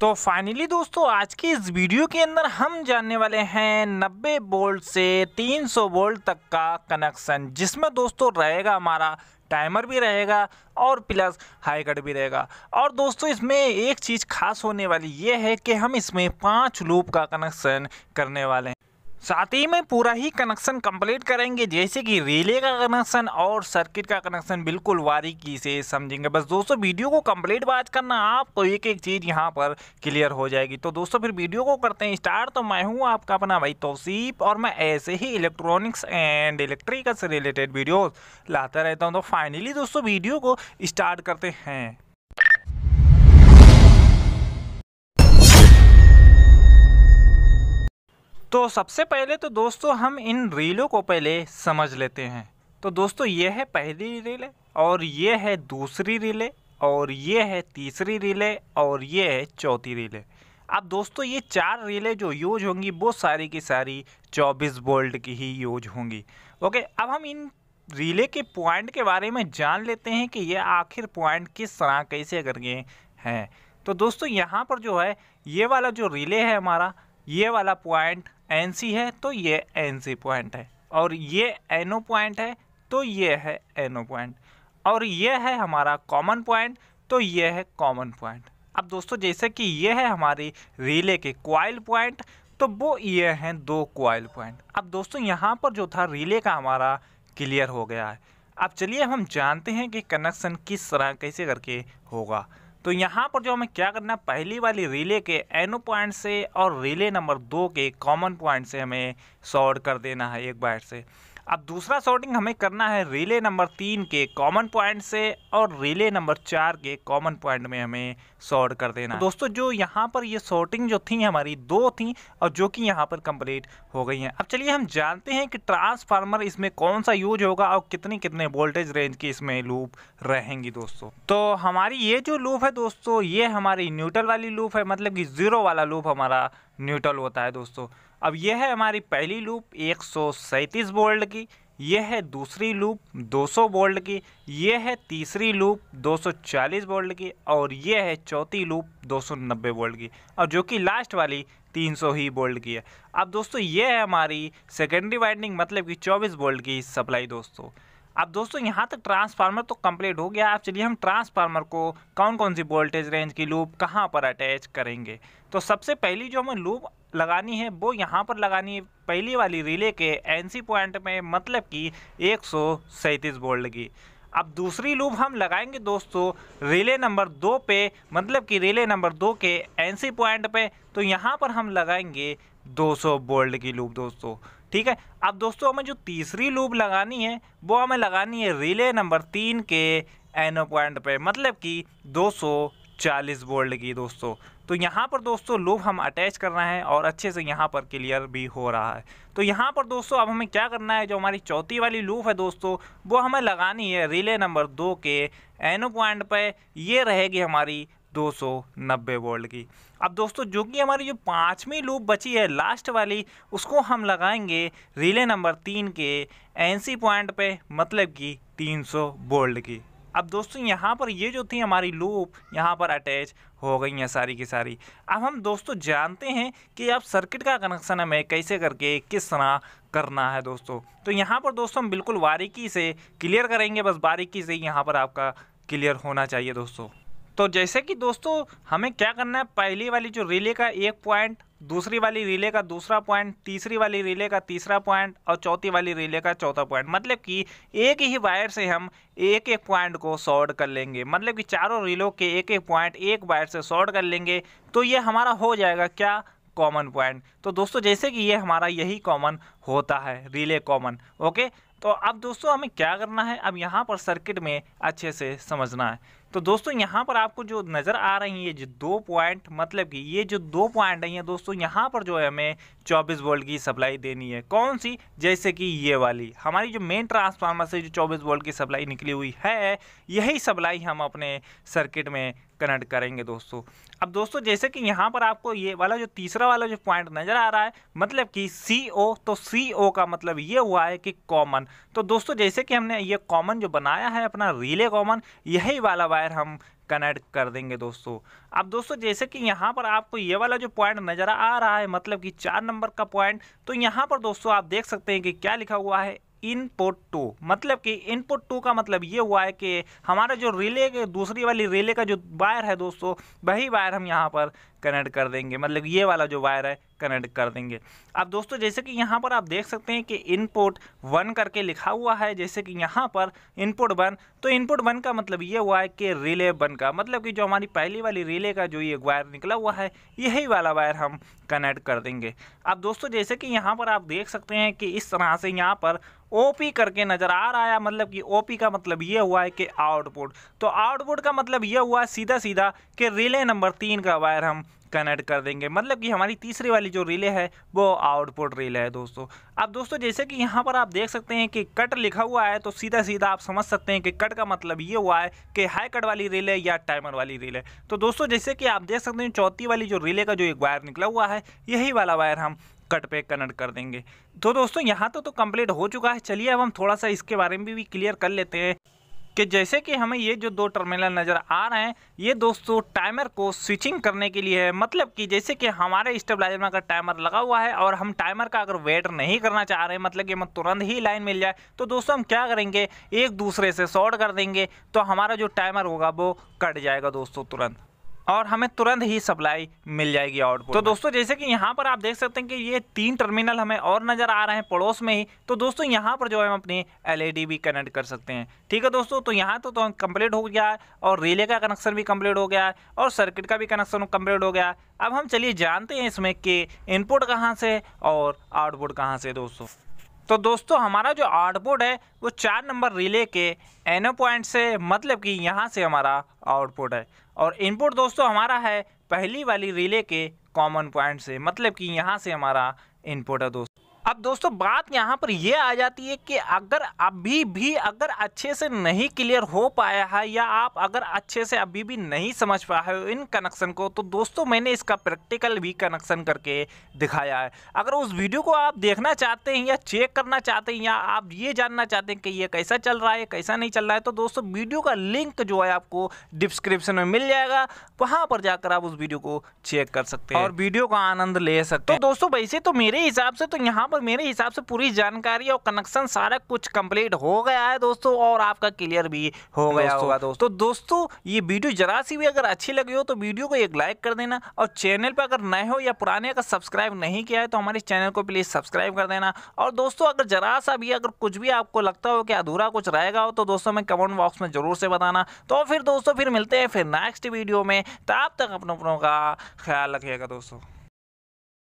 तो फाइनली दोस्तों आज की इस वीडियो के अंदर हम जानने वाले हैं 90 बोल्ट से 300 बोल्ट तक का कनेक्शन जिसमें दोस्तों रहेगा हमारा टाइमर भी रहेगा और प्लस हाई कट भी रहेगा और दोस्तों इसमें एक चीज़ खास होने वाली ये है कि हम इसमें पाँच लूप का कनेक्शन करने वाले हैं साथ ही में पूरा ही कनेक्शन कंप्लीट करेंगे जैसे कि रिले का कनेक्शन और सर्किट का कनेक्शन बिल्कुल बारीकी से समझेंगे बस दोस्तों वीडियो को कंप्लीट बात करना आपको एक एक चीज़ यहाँ पर क्लियर हो जाएगी तो दोस्तों फिर वीडियो को करते हैं स्टार्ट तो मैं हूँ आपका अपना भाई तोसीफ और मैं ऐसे ही इलेक्ट्रॉनिक्स एंड इलेक्ट्रिकल से रिलेटेड वीडियोज़ लाता रहता हूँ तो फाइनली दोस्तों वीडियो को स्टार्ट करते हैं तो सबसे पहले तो दोस्तों हम इन रीलों को पहले समझ लेते हैं तो दोस्तों ये है पहली रिले और ये है दूसरी रिले और ये है तीसरी रिले और ये है चौथी रिले अब दोस्तों ये चार रिले जो यूज होंगी वो सारी की सारी 24 बोल्ट की ही यूज होंगी ओके अब हम इन रिले के पॉइंट के बारे में जान लेते हैं कि ये आखिर पॉइंट किस तरह कैसे करके हैं तो दोस्तों यहाँ पर जो है ये वाला जो रिले है हमारा ये वाला पॉइंट एन सी है तो ये एन सी पॉइंट है और ये एन ओ पॉइंट है तो ये है एन ओ पॉइंट और ये है हमारा कॉमन पॉइंट तो ये है कॉमन पॉइंट अब दोस्तों जैसे कि ये है हमारी रिले के क्वाइल पॉइंट तो वो ये हैं दो क्वाइल पॉइंट अब दोस्तों यहाँ पर जो था रिले का हमारा क्लियर हो गया है अब चलिए हम जानते हैं कि कनेक्शन किस तरह कैसे करके होगा तो यहाँ पर जो हमें क्या करना है पहली वाली रिले के एनो पॉइंट से और रिले नंबर दो के कॉमन पॉइंट से हमें शॉर्ट कर देना है एक बाइट से अब दूसरा सॉर्टिंग हमें करना है रिले नंबर तीन के कॉमन पॉइंट से और रिले नंबर चार के कॉमन पॉइंट में हमें सॉर्ट कर देना तो दोस्तों जो यहाँ पर ये सॉर्टिंग जो थी हमारी दो थी और जो कि यहाँ पर कंप्लीट हो गई हैं अब चलिए हम जानते हैं कि ट्रांसफार्मर इसमें कौन सा यूज होगा और कितने कितने वोल्टेज रेंज की इसमें लूप रहेंगी दोस्तों तो हमारी ये जो लूप है दोस्तों ये हमारी न्यूट्रल वाली लूप है मतलब कि ज़ीरो वाला लूप हमारा न्यूट्रल होता है दोस्तों अब यह है हमारी पहली लूप एक वोल्ट की यह है दूसरी लूप 200 वोल्ट की यह है तीसरी लूप 240 वोल्ट की और यह है चौथी लूप 290 वोल्ट की और जो कि लास्ट वाली 300 ही वोल्ट की है अब दोस्तों यह है हमारी सेकेंडरी वाइंडिंग मतलब कि 24 वोल्ट की सप्लाई दोस्तों अब दोस्तों यहाँ तक ट्रांसफार्मर तो कंप्लीट हो गया अब चलिए हम ट्रांसफार्मर को कौन कौन सी वोल्टेज रेंज की लूप कहाँ पर अटैच करेंगे तो सबसे पहली जो हमें लूप लगानी है वो यहाँ पर लगानी है पहली वाली रिले के एनसी पॉइंट में मतलब कि एक वोल्ट की अब दूसरी लूप हम लगाएंगे दोस्तों रिले नंबर दो पे मतलब कि रिले नंबर दो के एनसी पॉइंट पे तो यहाँ पर हम लगाएंगे 200 वोल्ट की लूप दोस्तों ठीक है अब दोस्तों हमें जो तीसरी लूप लगानी है वो हमें लगानी है रिले नंबर तीन के एनो पॉइंट पे मतलब कि 240 वोल्ट की दोस्तों तो यहाँ पर दोस्तों लूप हम अटैच कर रहे हैं और अच्छे से यहाँ पर क्लियर भी हो रहा है तो यहाँ पर दोस्तों अब हमें क्या करना है जो हमारी चौथी वाली लूप है दोस्तों वो हमें लगानी है रिले नंबर दो के एनो पॉइंट पर ये रहेगी हमारी 290 वोल्ट की अब दोस्तों जो कि हमारी जो पाँचवीं लूप बची है लास्ट वाली उसको हम लगाएंगे रिले नंबर तीन के एनसी पॉइंट पे मतलब कि 300 वोल्ट की अब दोस्तों यहाँ पर ये जो थी हमारी लूप यहाँ पर अटैच हो गई हैं सारी की सारी अब हम दोस्तों जानते हैं कि अब सर्किट का कनेक्शन हमें कैसे करके किस तरह करना है दोस्तों तो यहाँ पर दोस्तों हम बिल्कुल बारीकी से क्लियर करेंगे बस बारीकी से यहाँ पर आपका क्लियर होना चाहिए दोस्तों तो जैसे कि दोस्तों हमें क्या करना है पहली वाली जो रिले का एक पॉइंट दूसरी वाली रिले का दूसरा पॉइंट तीसरी वाली रिले का तीसरा पॉइंट और चौथी वाली रिले का चौथा पॉइंट मतलब कि एक ही वायर से हम एक एक पॉइंट को शॉर्ट कर लेंगे मतलब कि चारों रिलों के एक एक पॉइंट एक वायर से शॉर्ट कर लेंगे तो ये हमारा हो जाएगा क्या कॉमन पॉइंट तो दोस्तों जैसे कि ये हमारा यही कॉमन होता है रिले कॉमन ओके तो अब दोस्तों हमें क्या करना है अब यहाँ पर सर्किट में अच्छे से समझना है तो दोस्तों यहाँ पर आपको जो नज़र आ रही है जो दो पॉइंट मतलब कि ये जो दो पॉइंट आई हैं दोस्तों यहाँ पर जो है हमें 24 वोल्ट की सप्लाई देनी है कौन सी जैसे कि ये वाली हमारी जो मेन ट्रांसफार्मर से जो 24 वोल्ट की सप्लाई निकली हुई है यही सप्लाई हम अपने सर्किट में कनेक्ट करेंगे दोस्तों अब दोस्तों जैसे कि यहाँ पर आपको ये वाला जो तीसरा वाला जो पॉइंट नज़र आ रहा है मतलब कि सी ओ तो सी ओ का मतलब ये हुआ है कि कॉमन तो दोस्तों जैसे कि हमने ये कॉमन जो बनाया है अपना रिले कॉमन यही वाला वायर हम कनेक्ट कर देंगे दोस्तों अब दोस्तों जैसे कि यहाँ पर आपको ये वाला जो पॉइंट नज़र आ रहा है मतलब कि चार नंबर का पॉइंट तो यहाँ पर दोस्तों आप देख सकते हैं कि क्या लिखा हुआ है इनपुट टू मतलब कि इनपुट टू का मतलब ये हुआ है कि हमारा जो रिले के दूसरी वाली रिले का जो वायर है दोस्तों वही वायर हम यहाँ पर कनेक्ट कर देंगे मतलब ये वाला जो वायर है कनेक्ट कर देंगे अब दोस्तों जैसे कि यहाँ पर आप देख सकते हैं कि इनपुट वन करके लिखा हुआ है जैसे कि यहाँ पर इनपुट वन तो इनपुट वन का मतलब ये हुआ है कि रिले वन का मतलब कि जो हमारी पहली वाली रिले का जो ये वायर निकला हुआ है यही वाला वायर हम कनेक्ट कर देंगे अब दोस्तों जैसे कि यहाँ पर आप देख सकते हैं कि इस तरह से यहाँ पर पी करके नज़र आ रहा है मतलब कि पी का मतलब ये हुआ है कि आउटपुट तो आउटपुट का मतलब ये हुआ सीधा सीधा कि रिले नंबर तीन का वायर हम कनेक्ट कर देंगे मतलब कि हमारी तीसरी वाली जो रिले है वो आउटपुट रिले है दोस्तों अब दोस्तों जैसे कि यहाँ पर आप देख सकते हैं कि कट लिखा हुआ है तो सीधा सीधा आप समझ सकते हैं कि कट का मतलब ये हुआ है कि हाई कट वाली रिले या टाइमर वाली रिले तो दोस्तों जैसे कि आप देख सकते हैं चौथी वाली जो रिले का जो एक वायर निकला हुआ है यही वाला वायर हम कट पे कनेक्ट कर देंगे तो दोस्तों यहाँ तो, तो कंप्लीट हो चुका है चलिए अब हम थोड़ा सा इसके बारे में भी, भी क्लियर कर लेते हैं कि जैसे कि हमें ये जो दो टर्मिनल नज़र आ रहे हैं ये दोस्तों टाइमर को स्विचिंग करने के लिए है मतलब कि जैसे कि हमारे स्टेबलाइजर में अगर टाइमर लगा हुआ है और हम टाइमर का अगर वेट नहीं करना चाह रहे हैं मतलब कि हमें तुरंत ही लाइन मिल जाए तो दोस्तों हम क्या करेंगे एक दूसरे से शॉर्ट कर देंगे तो हमारा जो टाइमर होगा वो कट जाएगा दोस्तों तुरंत और हमें तुरंत ही सप्लाई मिल जाएगी आउटपुट तो दोस्तों जैसे कि यहाँ पर आप देख सकते हैं कि ये तीन टर्मिनल हमें और नज़र आ रहे हैं पड़ोस में ही तो दोस्तों यहाँ पर जो है हम अपनी एल भी कनेक्ट कर सकते हैं ठीक है दोस्तों तो यहाँ तो, तो कम्प्लीट हो गया है और रिले का कनेक्शन भी कम्प्लीट हो गया है और सर्किट का भी कनेक्शन कम्प्लीट हो गया है अब हम चलिए जानते हैं इसमें कि इनपुट कहाँ से और आउटपुट कहाँ से दोस्तों तो दोस्तों हमारा जो आउटपुट है वो चार नंबर रिले के एनो पॉइंट से मतलब कि यहाँ से हमारा आउटपुट है और इनपुट दोस्तों हमारा है पहली वाली रिले के कॉमन पॉइंट से मतलब कि यहाँ से हमारा इनपुट है दोस्तों अब दोस्तों बात यहाँ पर यह आ जाती है कि अगर अभी भी अगर अच्छे से नहीं क्लियर हो पाया है या आप अगर अच्छे से अभी भी नहीं समझ पाए हो इन कनेक्शन को तो दोस्तों मैंने इसका प्रैक्टिकल भी कनेक्शन करके दिखाया है अगर उस वीडियो को आप देखना चाहते हैं या चेक करना चाहते हैं या आप ये जानना चाहते हैं कि ये कैसा चल रहा है कैसा नहीं चल रहा है तो दोस्तों वीडियो का लिंक जो है आपको डिस्क्रिप्शन में मिल जाएगा वहाँ पर जाकर आप उस वीडियो को चेक कर सकते हैं और वीडियो का आनंद ले सकते तो हैं दोस्तों वैसे तो मेरे हिसाब से तो यहाँ पर पर मेरे हिसाब से पूरी जानकारी और कनेक्शन सारा कुछ कंप्लीट हो गया है दोस्तों और आपका क्लियर भी हो गया होगा दोस्तों तो दोस्तों ये वीडियो जरा सी भी अगर अच्छी लगी हो तो वीडियो को एक लाइक कर देना और चैनल पर अगर नए हो या पुराने अगर सब्सक्राइब नहीं किया है तो हमारे चैनल को प्लीज़ सब्सक्राइब कर देना और दोस्तों अगर जरा सा भी अगर कुछ भी आपको लगता हो कि अधूरा कुछ रहेगा हो तो दोस्तों में कमेंट बॉक्स में ज़रूर से बताना तो फिर दोस्तों फिर मिलते हैं फिर नेक्स्ट वीडियो में तब तक अपनों अपनों का ख्याल रखिएगा दोस्तों